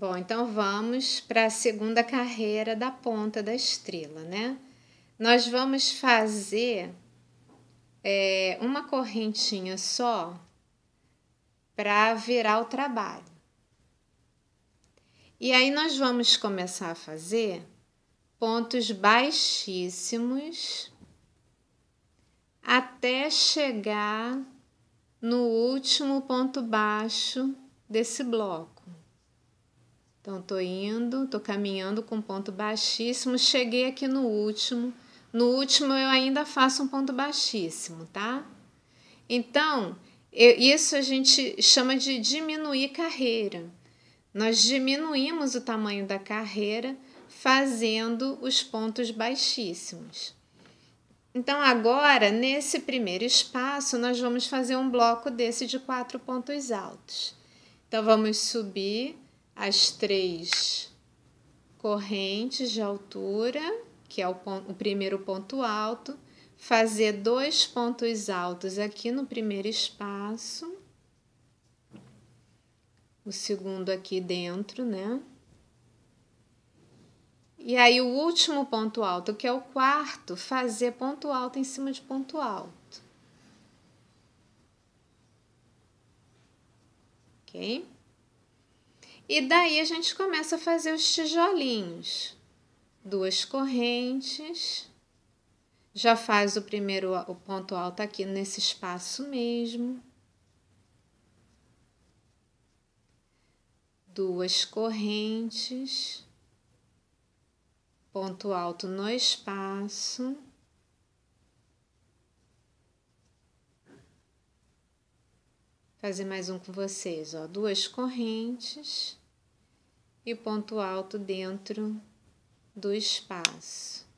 Bom, então vamos para a segunda carreira da ponta da estrela, né? Nós vamos fazer é, uma correntinha só para virar o trabalho. E aí nós vamos começar a fazer pontos baixíssimos até chegar no último ponto baixo desse bloco. Então, tô indo, tô caminhando com ponto baixíssimo. Cheguei aqui no último. No último, eu ainda faço um ponto baixíssimo, tá? Então, eu, isso a gente chama de diminuir carreira. Nós diminuímos o tamanho da carreira fazendo os pontos baixíssimos. Então, agora, nesse primeiro espaço, nós vamos fazer um bloco desse de quatro pontos altos. Então, vamos subir as três correntes de altura, que é o, ponto, o primeiro ponto alto, fazer dois pontos altos aqui no primeiro espaço, o segundo aqui dentro, né? E aí, o último ponto alto, que é o quarto, fazer ponto alto em cima de ponto alto. Ok? E daí a gente começa a fazer os tijolinhos. Duas correntes. Já faz o primeiro o ponto alto aqui nesse espaço mesmo. Duas correntes. Ponto alto no espaço. fazer mais um com vocês, ó, duas correntes, e ponto alto dentro do espaço.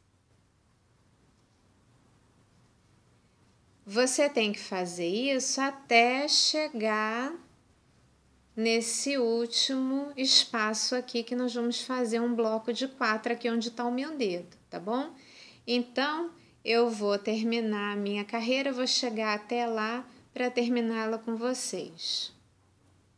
Você tem que fazer isso até chegar nesse último espaço aqui que nós vamos fazer um bloco de quatro aqui onde está o meu dedo, tá bom? Então, eu vou terminar a minha carreira, vou chegar até lá para terminá-la com vocês.